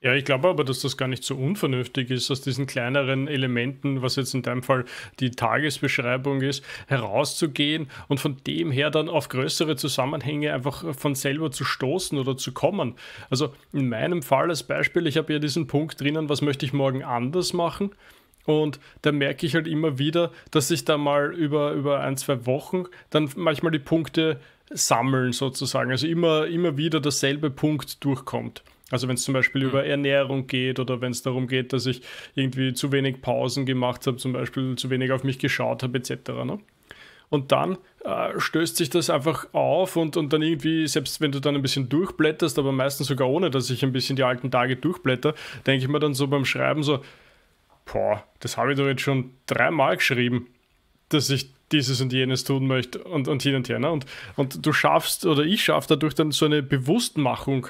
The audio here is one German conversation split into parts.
Ja, ich glaube aber, dass das gar nicht so unvernünftig ist, aus diesen kleineren Elementen, was jetzt in deinem Fall die Tagesbeschreibung ist, herauszugehen und von dem her dann auf größere Zusammenhänge einfach von selber zu stoßen oder zu kommen. Also in meinem Fall als Beispiel, ich habe ja diesen Punkt drinnen, was möchte ich morgen anders machen? Und da merke ich halt immer wieder, dass sich da mal über, über ein, zwei Wochen dann manchmal die Punkte sammeln sozusagen. Also immer, immer wieder derselbe Punkt durchkommt. Also wenn es zum Beispiel mhm. über Ernährung geht oder wenn es darum geht, dass ich irgendwie zu wenig Pausen gemacht habe, zum Beispiel zu wenig auf mich geschaut habe, etc. Ne? Und dann äh, stößt sich das einfach auf und, und dann irgendwie, selbst wenn du dann ein bisschen durchblätterst, aber meistens sogar ohne, dass ich ein bisschen die alten Tage durchblätter, denke ich mir dann so beim Schreiben so, boah, das habe ich doch jetzt schon dreimal geschrieben, dass ich dieses und jenes tun möchte und, und hin und her. Ne? Und, und du schaffst oder ich schaffe dadurch dann so eine Bewusstmachung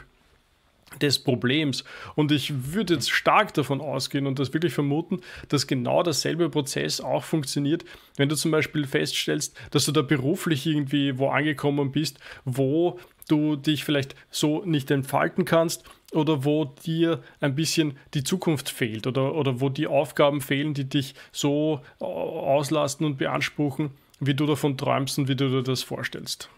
des Problems. Und ich würde jetzt stark davon ausgehen und das wirklich vermuten, dass genau dasselbe Prozess auch funktioniert, wenn du zum Beispiel feststellst, dass du da beruflich irgendwie wo angekommen bist, wo du dich vielleicht so nicht entfalten kannst oder wo dir ein bisschen die Zukunft fehlt oder, oder wo die Aufgaben fehlen, die dich so äh, auslasten und beanspruchen, wie du davon träumst und wie du dir das vorstellst.